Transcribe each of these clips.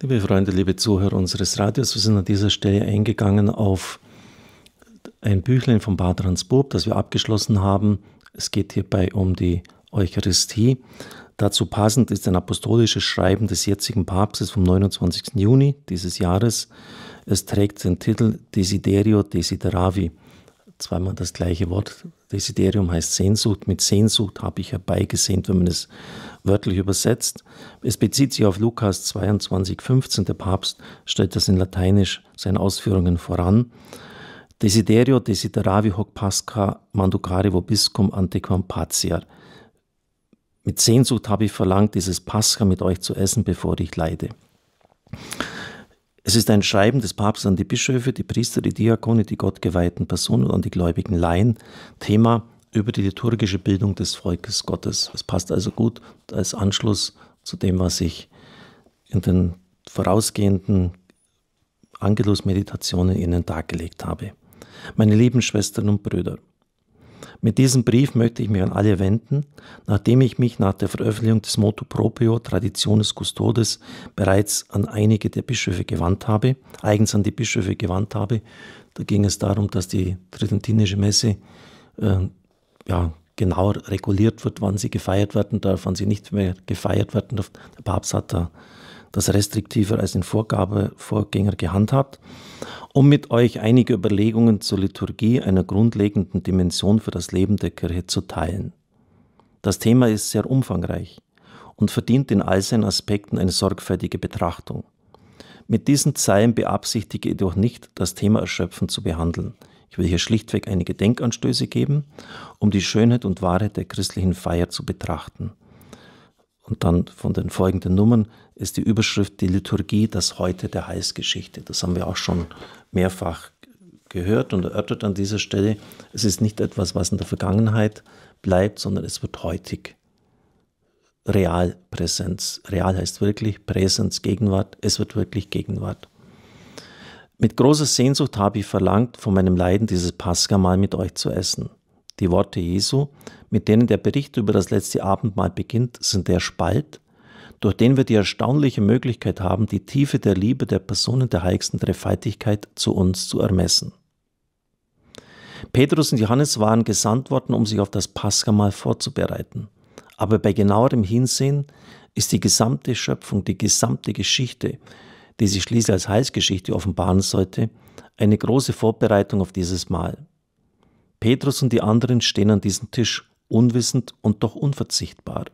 Liebe Freunde, liebe Zuhörer unseres Radios, wir sind an dieser Stelle eingegangen auf ein Büchlein von Badrans Bub, das wir abgeschlossen haben. Es geht hierbei um die Eucharistie. Dazu passend ist ein apostolisches Schreiben des jetzigen Papstes vom 29. Juni dieses Jahres. Es trägt den Titel Desiderio Desideravi zweimal das gleiche Wort. Desiderium heißt Sehnsucht. Mit Sehnsucht habe ich herbeigesehnt, wenn man es wörtlich übersetzt. Es bezieht sich auf Lukas 22, 15. Der Papst stellt das in Lateinisch seinen Ausführungen voran. Desiderio desideravi hoc pasca manducare vobiscum antequam patiar. Mit Sehnsucht habe ich verlangt, dieses Pascha mit euch zu essen, bevor ich leide. Es ist ein Schreiben des Papstes an die Bischöfe, die Priester, die Diakone, die gottgeweihten Personen und an die gläubigen Laien. Thema über die liturgische Bildung des Volkes Gottes. Es passt also gut als Anschluss zu dem, was ich in den vorausgehenden Angelus-Meditationen Ihnen dargelegt habe. Meine lieben Schwestern und Brüder, mit diesem Brief möchte ich mich an alle wenden, nachdem ich mich nach der Veröffentlichung des Motu Proprio Traditionis Custodes bereits an einige der Bischöfe gewandt habe, eigens an die Bischöfe gewandt habe. Da ging es darum, dass die tridentinische Messe äh, ja, genauer reguliert wird, wann sie gefeiert werden darf, wann sie nicht mehr gefeiert werden darf. Der Papst hat da etwas restriktiver als den Vorgabe Vorgänger gehandhabt, um mit euch einige Überlegungen zur Liturgie, einer grundlegenden Dimension für das Leben der Kirche, zu teilen. Das Thema ist sehr umfangreich und verdient in all seinen Aspekten eine sorgfältige Betrachtung. Mit diesen Zeilen beabsichtige ich jedoch nicht, das Thema erschöpfend zu behandeln. Ich will hier schlichtweg einige Denkanstöße geben, um die Schönheit und Wahrheit der christlichen Feier zu betrachten – und dann von den folgenden Nummern ist die Überschrift Die Liturgie, das Heute der Heilsgeschichte. Das haben wir auch schon mehrfach gehört und erörtert an dieser Stelle. Es ist nicht etwas, was in der Vergangenheit bleibt, sondern es wird heutig. Realpräsenz. Real heißt wirklich Präsenz, Gegenwart. Es wird wirklich Gegenwart. Mit großer Sehnsucht habe ich verlangt, von meinem Leiden dieses mal mit euch zu essen. Die Worte Jesu, mit denen der Bericht über das letzte Abendmahl beginnt, sind der Spalt, durch den wir die erstaunliche Möglichkeit haben, die Tiefe der Liebe der Personen der heiligsten Dreifaltigkeit zu uns zu ermessen. Petrus und Johannes waren gesandt worden, um sich auf das Paschamahl vorzubereiten. Aber bei genauerem Hinsehen ist die gesamte Schöpfung, die gesamte Geschichte, die sich schließlich als Heilsgeschichte offenbaren sollte, eine große Vorbereitung auf dieses Mal. Petrus und die anderen stehen an diesem Tisch, unwissend und doch unverzichtbar.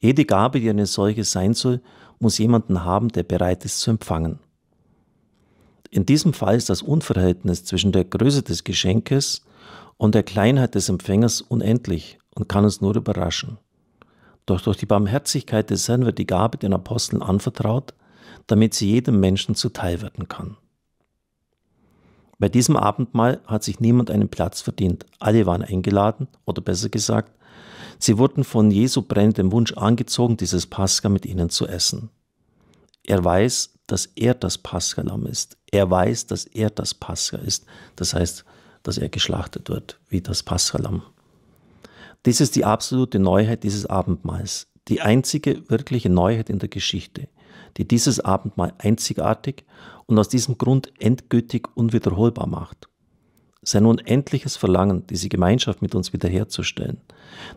Jede Gabe, die eine solche sein soll, muss jemanden haben, der bereit ist zu empfangen. In diesem Fall ist das Unverhältnis zwischen der Größe des Geschenkes und der Kleinheit des Empfängers unendlich und kann uns nur überraschen. Doch durch die Barmherzigkeit des Herrn wird die Gabe den Aposteln anvertraut, damit sie jedem Menschen zuteil werden kann. Bei diesem Abendmahl hat sich niemand einen Platz verdient. Alle waren eingeladen, oder besser gesagt, sie wurden von Jesu brennendem Wunsch angezogen, dieses Pascha mit ihnen zu essen. Er weiß, dass er das Pascha-Lamm ist. Er weiß, dass er das Pascha ist. Das heißt, dass er geschlachtet wird wie das Pascha-Lamm. Dies ist die absolute Neuheit dieses Abendmahls, die einzige wirkliche Neuheit in der Geschichte die dieses Abendmahl einzigartig und aus diesem Grund endgültig unwiederholbar macht. Sein unendliches Verlangen, diese Gemeinschaft mit uns wiederherzustellen,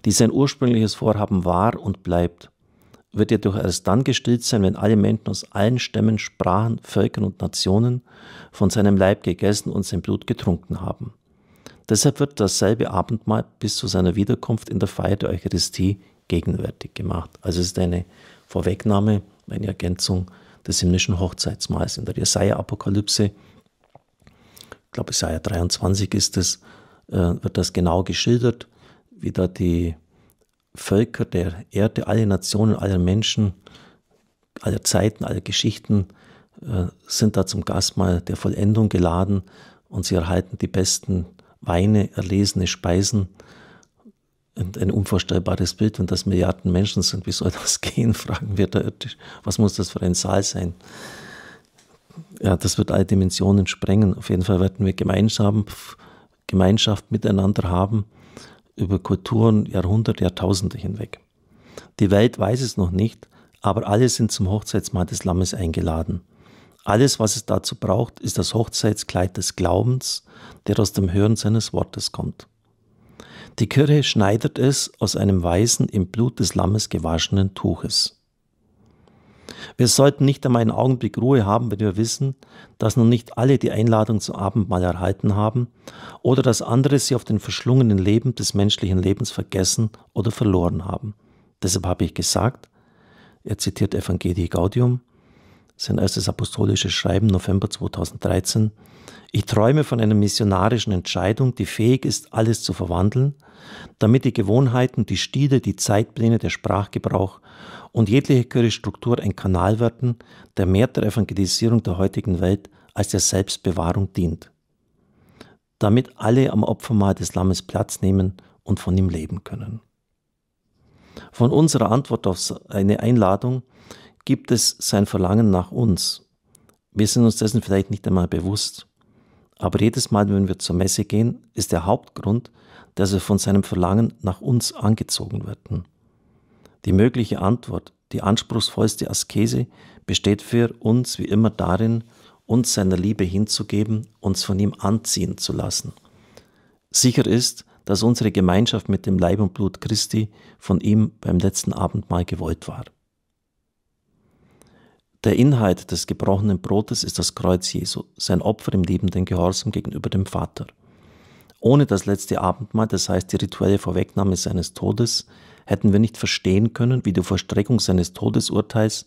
die sein ursprüngliches Vorhaben war und bleibt, wird jedoch erst dann gestillt sein, wenn alle Menschen aus allen Stämmen, Sprachen, Völkern und Nationen von seinem Leib gegessen und sein Blut getrunken haben. Deshalb wird dasselbe Abendmahl bis zu seiner Wiederkunft in der Feier der Eucharistie gegenwärtig gemacht. Also es ist eine Vorwegnahme eine Ergänzung des himmlischen Hochzeitsmahls. In der Jesaja-Apokalypse, ich glaube Jesaja 23 ist es, äh, wird das genau geschildert, wie da die Völker der Erde, alle Nationen, alle Menschen, alle Zeiten, alle Geschichten äh, sind da zum Gastmahl der Vollendung geladen und sie erhalten die besten Weine, erlesene Speisen ein unvorstellbares Bild, wenn das Milliarden Menschen sind, wie soll das gehen, fragen wir da, was muss das für ein Saal sein? Ja, das wird alle Dimensionen sprengen. Auf jeden Fall werden wir Gemeinschaft, Gemeinschaft miteinander haben über Kulturen, Jahrhunderte, Jahrtausende hinweg. Die Welt weiß es noch nicht, aber alle sind zum Hochzeitsmahl des Lammes eingeladen. Alles, was es dazu braucht, ist das Hochzeitskleid des Glaubens, der aus dem Hören seines Wortes kommt. Die Kirche schneidet es aus einem weißen, im Blut des Lammes gewaschenen Tuches. Wir sollten nicht einmal einen Augenblick Ruhe haben, wenn wir wissen, dass noch nicht alle die Einladung zum Abendmahl erhalten haben oder dass andere sie auf den verschlungenen Leben des menschlichen Lebens vergessen oder verloren haben. Deshalb habe ich gesagt, er zitiert Evangelii Gaudium, sein erstes apostolisches Schreiben, November 2013. Ich träume von einer missionarischen Entscheidung, die fähig ist, alles zu verwandeln, damit die Gewohnheiten, die Stile, die Zeitpläne, der Sprachgebrauch und jegliche Kirchstruktur ein Kanal werden, der mehr der Evangelisierung der heutigen Welt als der Selbstbewahrung dient. Damit alle am Opfermahl des Lammes Platz nehmen und von ihm leben können. Von unserer Antwort auf eine Einladung, gibt es sein Verlangen nach uns. Wir sind uns dessen vielleicht nicht einmal bewusst. Aber jedes Mal, wenn wir zur Messe gehen, ist der Hauptgrund, dass wir von seinem Verlangen nach uns angezogen werden. Die mögliche Antwort, die anspruchsvollste Askese, besteht für uns wie immer darin, uns seiner Liebe hinzugeben, uns von ihm anziehen zu lassen. Sicher ist, dass unsere Gemeinschaft mit dem Leib und Blut Christi von ihm beim letzten Abendmahl gewollt war. Der Inhalt des gebrochenen Brotes ist das Kreuz Jesu, sein Opfer im liebenden Gehorsam gegenüber dem Vater. Ohne das letzte Abendmahl, das heißt die rituelle Vorwegnahme seines Todes, hätten wir nicht verstehen können, wie die Vollstreckung seines Todesurteils,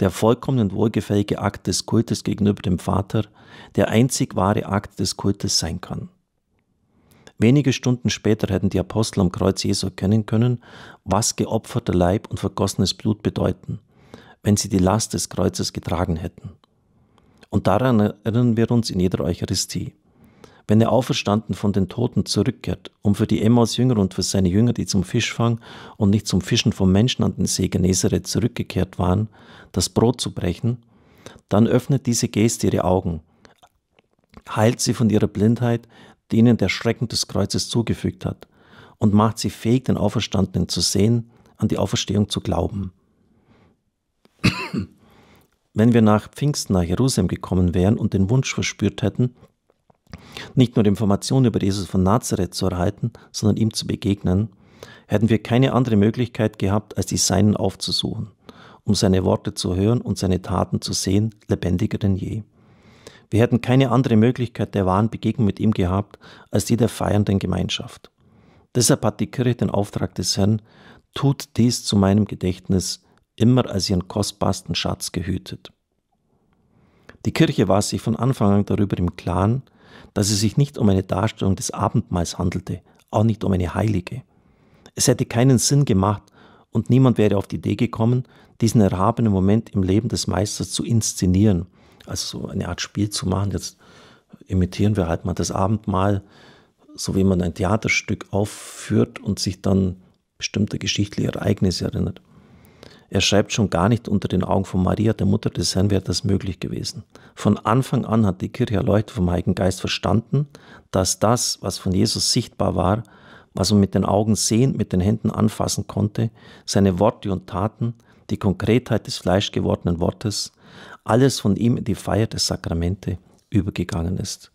der vollkommen wohlgefällige Akt des Kultes gegenüber dem Vater, der einzig wahre Akt des Kultes sein kann. Wenige Stunden später hätten die Apostel am Kreuz Jesu erkennen können, was geopferter Leib und vergossenes Blut bedeuten – wenn sie die Last des Kreuzes getragen hätten. Und daran erinnern wir uns in jeder Eucharistie. Wenn er auferstanden von den Toten zurückkehrt, um für die Emmaus-Jünger und für seine Jünger, die zum Fischfang und nicht zum Fischen von Menschen an den See Genezareth zurückgekehrt waren, das Brot zu brechen, dann öffnet diese Geste ihre Augen, heilt sie von ihrer Blindheit, die ihnen der Schrecken des Kreuzes zugefügt hat, und macht sie fähig, den Auferstandenen zu sehen, an die Auferstehung zu glauben wenn wir nach Pfingsten nach Jerusalem gekommen wären und den Wunsch verspürt hätten, nicht nur Informationen über Jesus von Nazareth zu erhalten, sondern ihm zu begegnen, hätten wir keine andere Möglichkeit gehabt, als die Seinen aufzusuchen, um seine Worte zu hören und seine Taten zu sehen, lebendiger denn je. Wir hätten keine andere Möglichkeit der wahren Begegnung mit ihm gehabt, als die der feiernden Gemeinschaft. Deshalb hat die Kirche den Auftrag des Herrn, tut dies zu meinem Gedächtnis, immer als ihren kostbarsten Schatz gehütet. Die Kirche war sich von Anfang an darüber im Klaren, dass es sich nicht um eine Darstellung des Abendmahls handelte, auch nicht um eine Heilige. Es hätte keinen Sinn gemacht und niemand wäre auf die Idee gekommen, diesen erhabenen Moment im Leben des Meisters zu inszenieren, also so eine Art Spiel zu machen. Jetzt imitieren wir halt mal das Abendmahl, so wie man ein Theaterstück aufführt und sich dann bestimmte geschichtliche Ereignisse erinnert. Er schreibt schon gar nicht unter den Augen von Maria, der Mutter des Herrn, wäre das möglich gewesen. Von Anfang an hat die Kirche erleuchtet vom Heiligen Geist verstanden, dass das, was von Jesus sichtbar war, was man mit den Augen sehen, mit den Händen anfassen konnte, seine Worte und Taten, die Konkretheit des fleischgewordenen Wortes, alles von ihm in die Feier der Sakramente übergegangen ist.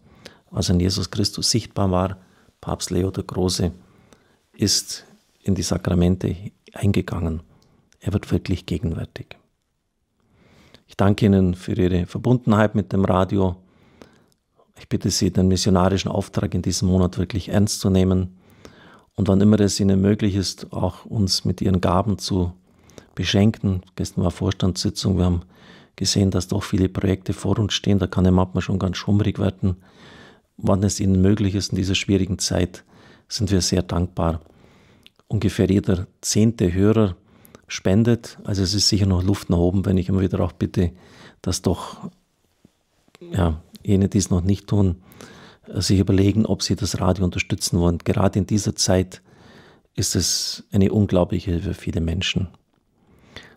Was an Jesus Christus sichtbar war, Papst Leo der Große, ist in die Sakramente eingegangen er wird wirklich gegenwärtig. Ich danke Ihnen für Ihre Verbundenheit mit dem Radio. Ich bitte Sie, den missionarischen Auftrag in diesem Monat wirklich ernst zu nehmen und wann immer es Ihnen möglich ist, auch uns mit Ihren Gaben zu beschenken. Gestern war Vorstandssitzung, wir haben gesehen, dass doch viele Projekte vor uns stehen, da kann der manchmal schon ganz schummrig werden. Wann es Ihnen möglich ist in dieser schwierigen Zeit, sind wir sehr dankbar. Ungefähr jeder zehnte Hörer spendet. Also es ist sicher noch Luft nach oben, wenn ich immer wieder auch bitte, dass doch ja, jene, die es noch nicht tun, äh, sich überlegen, ob sie das Radio unterstützen wollen. Gerade in dieser Zeit ist es eine unglaubliche Hilfe für viele Menschen.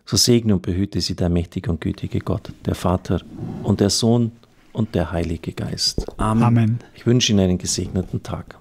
So segne und behüte sie der mächtige und gütige Gott, der Vater und der Sohn und der Heilige Geist. Amen. Amen. Ich wünsche Ihnen einen gesegneten Tag.